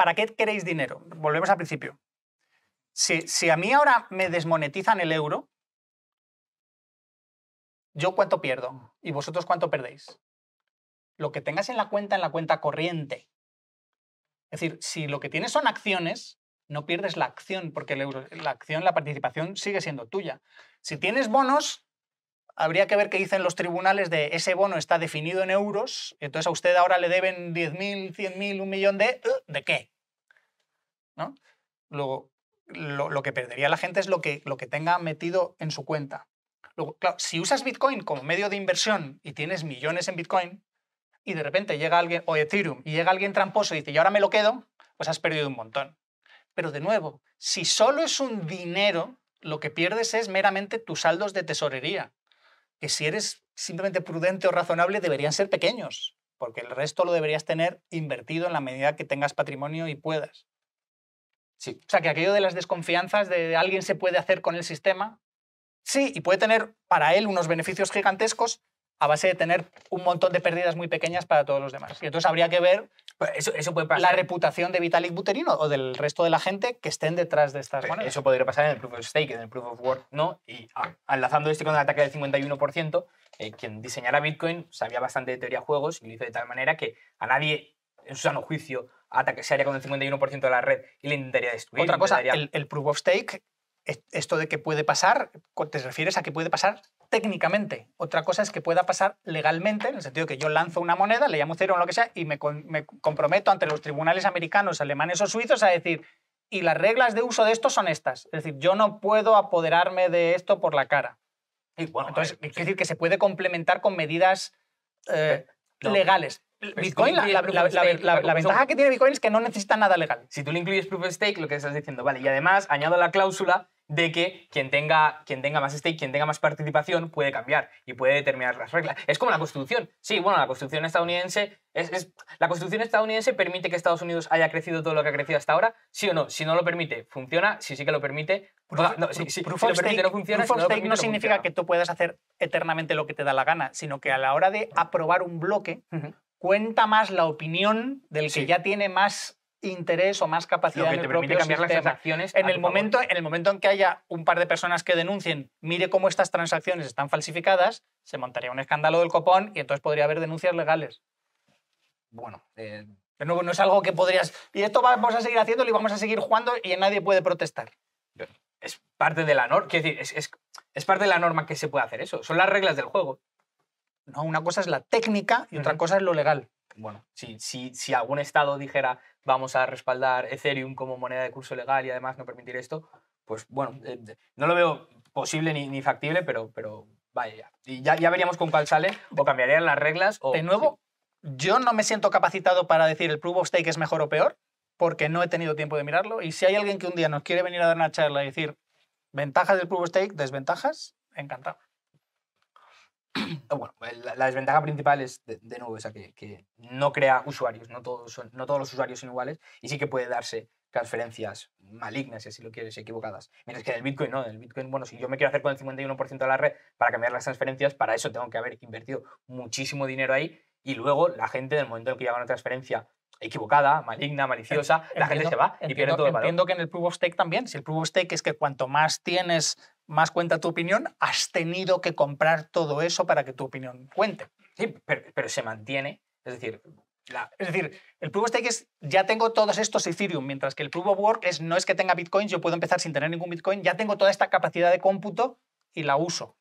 ¿para qué queréis dinero? Volvemos al principio. Si, a mí ahora me desmonetizan el euro, ¿yo cuánto pierdo? ¿Y vosotros cuánto perdéis? Lo que tengas en la cuenta, en la cuenta corriente. Es decir, si lo que tienes son acciones, no pierdes la acción, porque la acción, la participación sigue siendo tuya. Si tienes bonos, habría que ver qué dicen los tribunales de ese bono está definido en euros, entonces a usted ahora le deben 10.000, 100.000, un millón de... ¿eh? ¿De qué? ¿No? Luego, lo, que perdería la gente es lo que, lo que tenga metido en su cuenta. Luego, si usas Bitcoin como medio de inversión y tienes millones en Bitcoin, y de repente llega alguien, o Ethereum, y llega alguien tramposo y dice, y ahora me lo quedo, pues has perdido un montón. Pero de nuevo, si solo es un dinero, lo que pierdes es meramente tus saldos de tesorería que si eres simplemente prudente o razonable deberían ser pequeños, porque el resto lo deberías tener invertido en la medida que tengas patrimonio y puedas. Sí. O sea, que aquello de las desconfianzas de alguien se puede hacer con el sistema, sí, y puede tener para él unos beneficios gigantescos, a base de tener un montón de pérdidas muy pequeñas para todos los demás. Y entonces habría que ver pues eso, la reputación de Vitalik Buterin o del resto de la gente que estén detrás de estas monedas. Eso podría pasar en el Proof of Stake, en el Proof of Work, ¿no? Y ah, enlazando esto con el ataque del 51%, eh, quien diseñara Bitcoin sabía bastante de teoría de juegos y lo hizo de tal manera que a nadie, en su sano juicio, se haría con el 51% de la red y le intentaría destruir. Otra cosa, el, el Proof of Stake e, esto de que puede pasar, te refieres a que puede pasar técnicamente. Otra cosa es que pueda pasar legalmente, en el sentido que yo lanzo una moneda, le llamo cero o lo que sea, y me, comprometo ante los tribunales americanos, alemanes o suizos a decir, y las reglas de uso de esto son estas. Es decir, yo no puedo apoderarme de esto por la cara. Y Entonces, es pues decir que se puede complementar con medidas eh, legales. Bitcoin, la, ventaja que tiene Bitcoin es que no necesita nada legal. Si tú le incluyes proof of stake, lo que estás diciendo, vale, y además añado la cláusula de que quien tenga, quien tenga más stake, quien tenga más participación, puede cambiar y puede determinar las reglas. Es como la Constitución. Sí, bueno, la Constitución estadounidense es, la Constitución estadounidense permite que Estados Unidos haya crecido todo lo que ha crecido hasta ahora, sí o no. Si no lo permite, funciona. Si sí que lo permite, of funciona. stake no, significa que tú puedas hacer eternamente lo que te da la gana, sino que a la hora de aprobar un bloque, cuenta más la opinión del que ya tiene más interés o más capacidad Lo que cambiar las transacciones en el momento en el momento en que haya un par de personas que denuncien mire cómo estas transacciones están falsificadas se montaría un escándalo del copón y entonces podría haber denuncias legales bueno eh, no es algo que podrías y esto vamos a seguir haciéndolo y vamos a seguir jugando y nadie puede protestar es parte de la norma es parte de la norma que se puede hacer eso son las reglas del juego una cosa es la técnica y otra cosa es lo legal. Bueno, si, si, si algún Estado dijera vamos a respaldar Ethereum como moneda de curso legal y además no permitir esto, pues bueno, eh, no lo veo posible ni, factible, pero, pero vaya. Y ya, ya veríamos con cuál sale, o cambiarían las reglas. de nuevo, yo no me siento capacitado para decir el proof of stake es mejor o peor, porque no he tenido tiempo de mirarlo. Y si hay alguien que un día nos quiere venir a dar una charla y decir ventajas del proof of stake, desventajas, encantado. Ah, bueno, pues la, desventaja principal es, de, nuevo, esa que, no crea usuarios, no todos, son, no todos los usuarios son iguales y sí que puede darse transferencias malignas, si así lo quieres, equivocadas. Mientras que en el Bitcoin no, en Bitcoin, bueno, si yo me quiero hacer con el 51% de la red para cambiar las transferencias, para eso tengo que haber invertido muchísimo dinero ahí y luego la gente, en el momento en que llega una transferencia equivocada, maligna, maliciosa, la gente se va y entiendo, pierde todo el valor. Entiendo que en el proof of stake también, si el proof of stake es que cuanto más tienes más cuenta tu opinión, has tenido que comprar todo eso para que tu opinión cuente. Sí, pero, pero se mantiene. Es decir, es decir, el proof of stake es ya tengo todos estos Ethereum, mientras que el proof of work es no es que tenga bitcoins, yo puedo empezar sin tener ningún bitcoin, ya tengo toda esta capacidad de cómputo y la uso.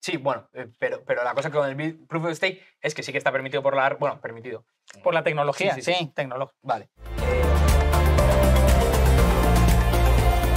Sí, bueno, eh, pero, pero la cosa con el proof of stake es que sí que está permitido por la. Bueno, permitido. Por la tecnología, sí, sí, sí. tecnología. Vale.